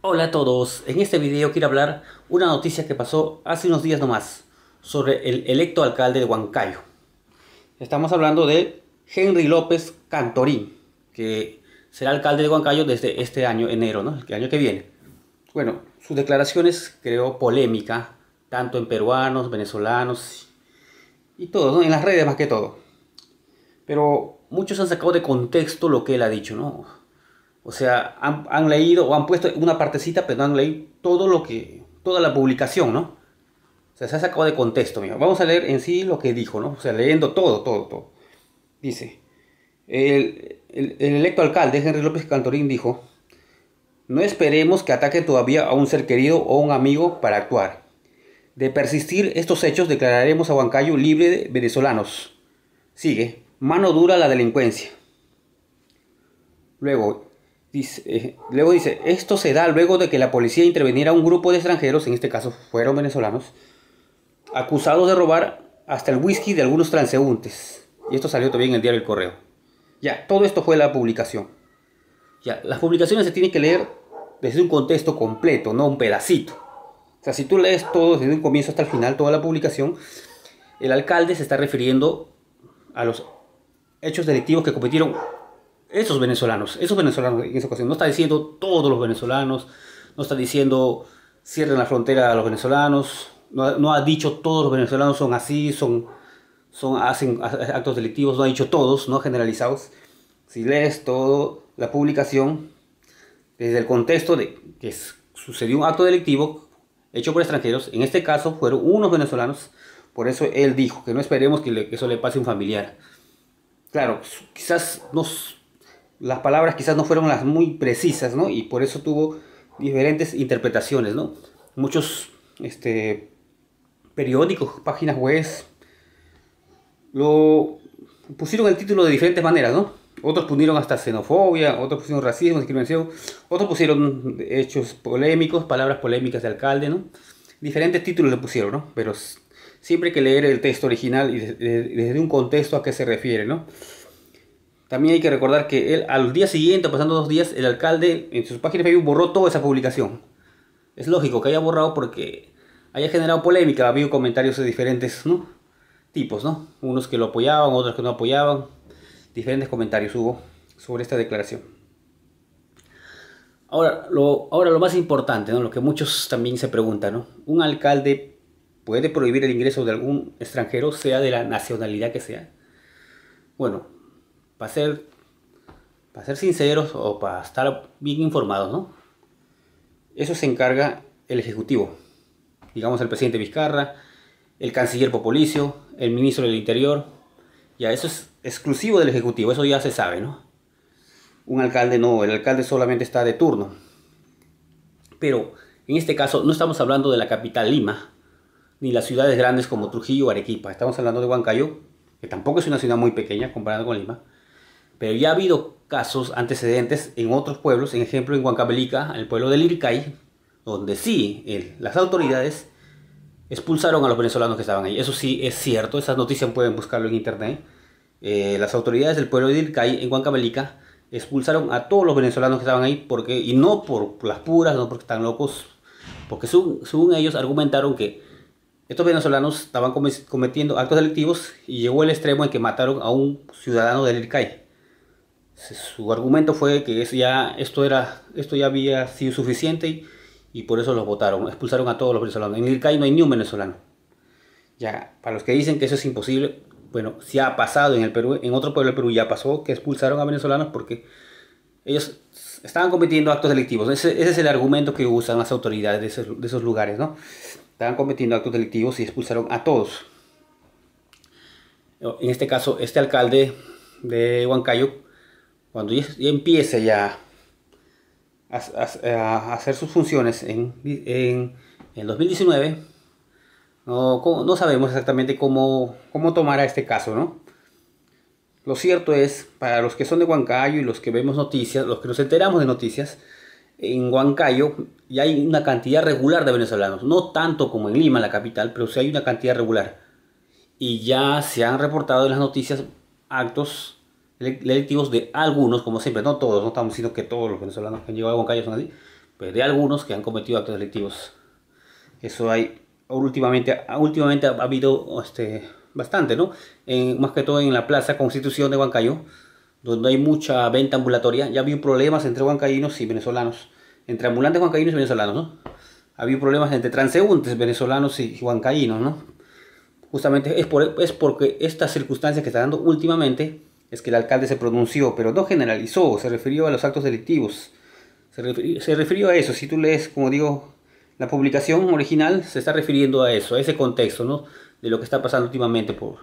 Hola a todos, en este video quiero hablar una noticia que pasó hace unos días nomás sobre el electo alcalde de Huancayo. Estamos hablando de Henry López Cantorín, que será alcalde de Huancayo desde este año, enero, ¿no? el año que viene. Bueno, sus declaraciones creó polémica, tanto en peruanos, venezolanos y todos, en las redes más que todo. Pero muchos han sacado de contexto lo que él ha dicho, ¿no? O sea, han, leído o han puesto una partecita, pero no han leído todo lo que, toda la publicación, ¿no? O sea, se ha sacado de contexto, mira. Vamos a leer en sí lo que dijo, ¿no? O sea, leyendo todo, todo, todo. Dice, el, electo alcalde Henry López Cantorín dijo, no esperemos que ataque todavía a un ser querido o un amigo para actuar. De persistir estos hechos, declararemos a Huancayo libre de venezolanos. Sigue, mano dura la delincuencia. Luego, Dice, eh, luego dice, esto se da luego de que la policía interveniera un grupo de extranjeros, en este caso fueron venezolanos, acusados de robar hasta el whisky de algunos transeúntes. Y esto salió también en el diario El Correo. Ya, todo esto fue la publicación. Ya, las publicaciones se tienen que leer desde un contexto completo, no un pedacito. O sea, si tú lees todo desde un comienzo hasta el final, toda la publicación, el alcalde se está refiriendo a los hechos delictivos que cometieron esos venezolanos, esos venezolanos en esa ocasión, no está diciendo todos los venezolanos, no está diciendo cierren la frontera a los venezolanos, no, ha dicho todos los venezolanos son así, son, son, hacen actos delictivos, no ha dicho todos, no ha generalizado. Si lees toda la publicación, desde el contexto de que sucedió un acto delictivo hecho por extranjeros, en este caso fueron unos venezolanos, por eso él dijo que no esperemos que, que eso le pase a un familiar. Claro, quizás nos las palabras quizás no fueron las muy precisas, ¿no? Y por eso tuvo diferentes interpretaciones, ¿no? Muchos este, periódicos, páginas web, lo pusieron el título de diferentes maneras, ¿no? Otros pusieron hasta xenofobia, otros pusieron racismo, discriminación, otros pusieron hechos polémicos, palabras polémicas de alcalde, ¿no? Diferentes títulos le pusieron, ¿no? Pero siempre hay que leer el texto original y desde un contexto a qué se refiere, ¿no? También hay que recordar que al día siguiente pasando dos días, el alcalde en sus páginas de Facebook borró toda esa publicación. Es lógico que haya borrado porque haya generado polémica, ha habido comentarios de diferentes tipos, ¿no? Unos que lo apoyaban, otros que no apoyaban. Diferentes comentarios hubo sobre esta declaración. Ahora lo, ahora lo más importante, lo que muchos también se preguntan, ¿no? ¿un alcalde puede prohibir el ingreso de algún extranjero, sea de la nacionalidad que sea? Bueno, para ser, para ser sinceros o para estar bien informados, ¿no? Eso se encarga el Ejecutivo, digamos el presidente Vizcarra, el canciller Popolicio, el ministro del Interior, ya eso es exclusivo del Ejecutivo, eso ya se sabe, ¿no? Un alcalde no, el alcalde solamente está de turno. Pero en este caso no estamos hablando de la capital Lima, ni las ciudades grandes como Trujillo o Arequipa, estamos hablando de Huancayo, que tampoco es una ciudad muy pequeña comparada con Lima, pero ya ha habido casos antecedentes en otros pueblos, en ejemplo en Huancabelica, en el pueblo del Ircay, donde sí las autoridades expulsaron a los venezolanos que estaban ahí. Eso sí es cierto, esas noticias pueden buscarlo en internet. Eh, las autoridades del pueblo de Ircay en Huancabelica expulsaron a todos los venezolanos que estaban ahí porque y no por las puras, no porque están locos, porque según, ellos argumentaron que estos venezolanos estaban cometiendo actos delictivos y llegó el extremo en que mataron a un ciudadano del Ircay su argumento fue que ya, esto, era, esto ya había sido suficiente y, por eso los votaron, expulsaron a todos los venezolanos. En el CAI no hay ni un venezolano. Ya, para los que dicen que eso es imposible, bueno, si ha pasado en el Perú, en otro pueblo del Perú ya pasó que expulsaron a venezolanos porque ellos estaban cometiendo actos delictivos. Ese, es el argumento que usan las autoridades de esos, lugares, ¿no? Estaban cometiendo actos delictivos y expulsaron a todos. En este caso, este alcalde de Huancayo cuando ya, empiece ya a, hacer sus funciones en, en, 2019, no, no, sabemos exactamente cómo, cómo tomará este caso, ¿no? Lo cierto es, para los que son de Huancayo y los que vemos noticias, los que nos enteramos de noticias, en Huancayo ya hay una cantidad regular de venezolanos, no tanto como en Lima, la capital, pero sí hay una cantidad regular. Y ya se han reportado en las noticias actos electivos de algunos, como siempre, no todos, no estamos diciendo que todos los venezolanos que han llegado a Huancayo son así, pero de algunos que han cometido actos delictivos. Eso hay últimamente, últimamente ha habido este, bastante, ¿no? más que todo en la Plaza Constitución de Huancayo, donde hay mucha venta ambulatoria. Ya había problemas entre huancayinos y venezolanos, entre ambulantes huancayinos y venezolanos, ¿no? Había problemas entre transeúntes venezolanos y huancayinos, ¿no? Justamente es, por, es porque estas circunstancias que está dando últimamente es que el alcalde se pronunció, pero no generalizó, se refirió a los actos delictivos. Se, refirió, a eso. Si tú lees, como digo, la publicación original, se está refiriendo a eso, a ese contexto, ¿no? De lo que está pasando últimamente por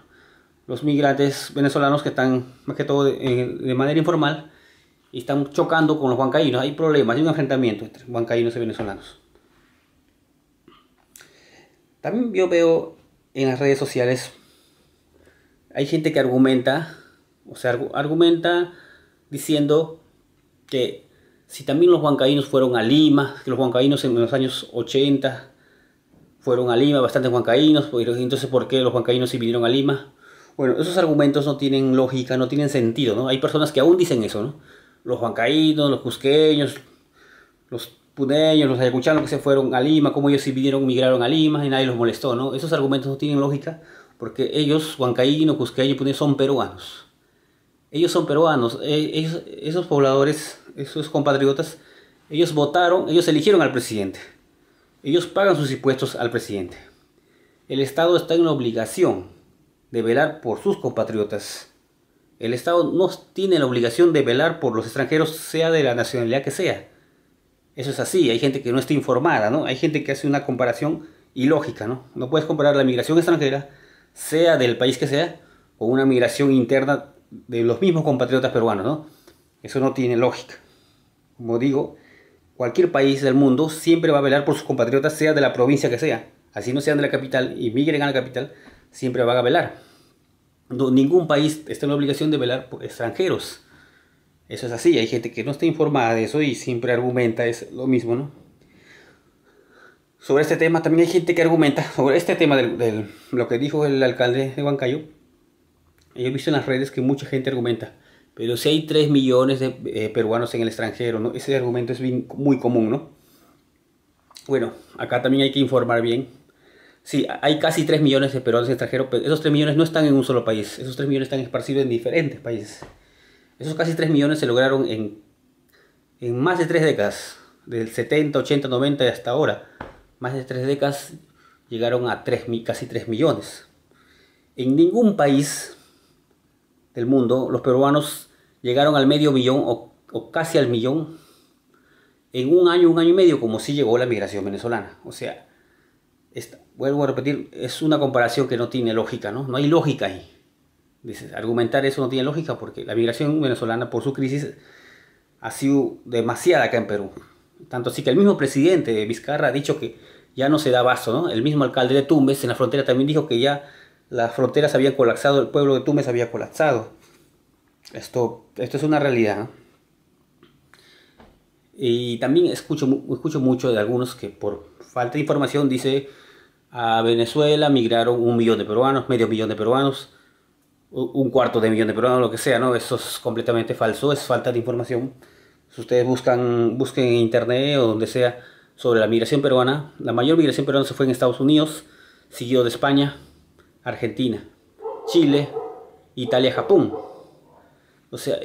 los migrantes venezolanos que están, más que todo, de, manera informal y están chocando con los huancaínos. Hay problemas, hay un enfrentamiento entre huancaínos y venezolanos. También yo veo en las redes sociales, hay gente que argumenta o sea, argumenta diciendo que si también los huancaínos fueron a Lima, que los huancaínos en los años 80 fueron a Lima, bastantes huancaínos, pues, entonces ¿por qué los huancaínos si vinieron a Lima? Bueno, esos argumentos no tienen lógica, no tienen sentido, ¿no? Hay personas que aún dicen eso, ¿no? Los huancaínos, los cusqueños, los puneños, los ayacuchanos que se fueron a Lima, cómo ellos si vinieron, migraron a Lima y nadie los molestó, ¿no? Esos argumentos no tienen lógica porque ellos, Huancaínos, cusqueños y puneños, son peruanos ellos son peruanos, e, esos pobladores, esos compatriotas, ellos votaron, ellos eligieron al presidente, ellos pagan sus impuestos al presidente. El Estado está en la obligación de velar por sus compatriotas. El Estado no tiene la obligación de velar por los extranjeros, sea de la nacionalidad que sea. Eso es así, hay gente que no está informada, ¿no? Hay gente que hace una comparación ilógica, ¿no? No puedes comparar la migración extranjera, sea del país que sea, con una migración interna de los mismos compatriotas peruanos, ¿no? Eso no tiene lógica. Como digo, cualquier país del mundo siempre va a velar por sus compatriotas, sea de la provincia que sea. Así no sean de la capital y migren a la capital, siempre van a velar. ningún país está en la obligación de velar por extranjeros. Eso es así, hay gente que no está informada de eso y siempre argumenta, es lo mismo, ¿no? Sobre este tema, también hay gente que argumenta sobre este tema de lo que dijo el alcalde de Huancayo, yo he visto en las redes que mucha gente argumenta, pero si hay 3 millones de eh, peruanos en el extranjero, ¿no? Ese argumento es bien, muy común, ¿no? Bueno, acá también hay que informar bien. Sí, hay casi 3 millones de peruanos en extranjero, pero esos 3 millones no están en un solo país. Esos 3 millones están esparcidos en diferentes países. Esos casi 3 millones se lograron en, en más de 3 décadas. Del 70, 80, 90 y hasta ahora. Más de 3 décadas llegaron a casi 3 millones. En ningún país del mundo, los peruanos llegaron al medio millón o, casi al millón en un año, un año y medio, como si llegó la migración venezolana. O sea, vuelvo a repetir, es una comparación que no tiene lógica, ¿no? No hay lógica ahí. Dices, argumentar eso no tiene lógica porque la migración venezolana por su crisis ha sido demasiada acá en Perú. Tanto así que el mismo presidente de Vizcarra ha dicho que ya no se da vaso, ¿no? El mismo alcalde de Tumbes en la frontera también dijo que ya las fronteras habían colapsado, el pueblo de Túnez había colapsado. Esto, esto es una realidad. Y también escucho, escucho mucho de algunos que por falta de información dice a Venezuela migraron un millón de peruanos, medio millón de peruanos, un cuarto de millón de peruanos, lo que sea, ¿no? Eso es completamente falso, es falta de información. Si ustedes buscan, busquen en internet o donde sea sobre la migración peruana, la mayor migración peruana se fue en Estados Unidos, siguió de España, Argentina, Chile, Italia, Japón. O sea,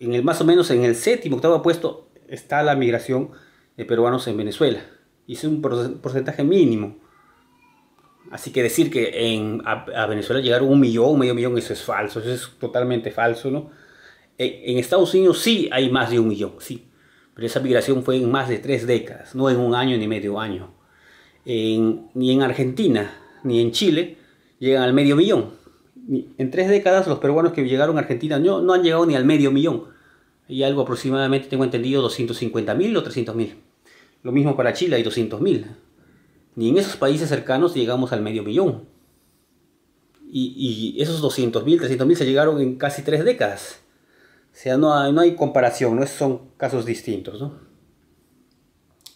en el más o menos en el séptimo, octavo puesto está la migración de peruanos en Venezuela. Y es un porcentaje mínimo. Así que decir que en, a, Venezuela llegaron un millón, medio millón, eso es falso, eso es totalmente falso, ¿no? En, Estados Unidos sí hay más de un millón, sí. Pero esa migración fue en más de tres décadas, no en un año ni medio año. ni en Argentina, ni en Chile, llegan al medio millón. En tres décadas los peruanos que llegaron a Argentina no, han llegado ni al medio millón. Y algo aproximadamente, tengo entendido, 250.000 o 300.000. Lo mismo para Chile, hay 200.000. Ni en esos países cercanos llegamos al medio millón. Y, y esos 200.000, 300.000 se llegaron en casi tres décadas. O sea, no hay, comparación, no son casos distintos.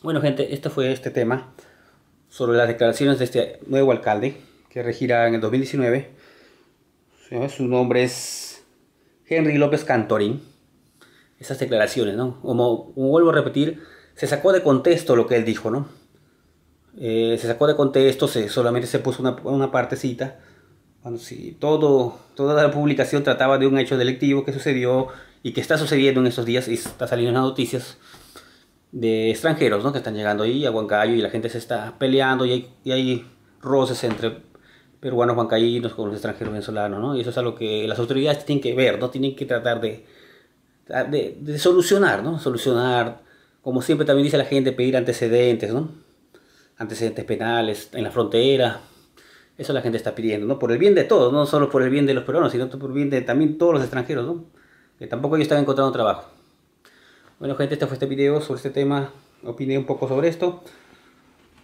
Bueno, gente, este fue este tema sobre las declaraciones de este nuevo alcalde que regirá en el 2019. Su nombre es Henry López Cantorín. Esas declaraciones, ¿no? Como, vuelvo a repetir, se sacó de contexto lo que él dijo, ¿no? Eh, se sacó de contexto, se, solamente se puso una, partecita. Bueno, si todo, toda la publicación trataba de un hecho delictivo que sucedió y que está sucediendo en estos días y está saliendo en las noticias de extranjeros ¿no? que están llegando ahí a Huancayo y la gente se está peleando y hay, y hay roces entre peruanos bancaínos con los extranjeros venezolanos, ¿no? Y eso es algo que las autoridades tienen que ver, ¿no? Tienen que tratar de, de, solucionar, ¿no? Solucionar, como siempre también dice la gente, pedir antecedentes, ¿no? Antecedentes penales en la frontera. Eso la gente está pidiendo, ¿no? Por el bien de todos, no solo por el bien de los peruanos, sino por el bien de también todos los extranjeros, ¿no? Que tampoco ellos están encontrando trabajo. Bueno, gente, este fue este video sobre este tema. Opiné un poco sobre esto.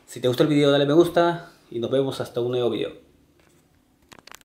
Si te gustó el video, dale me gusta y nos vemos hasta un nuevo video.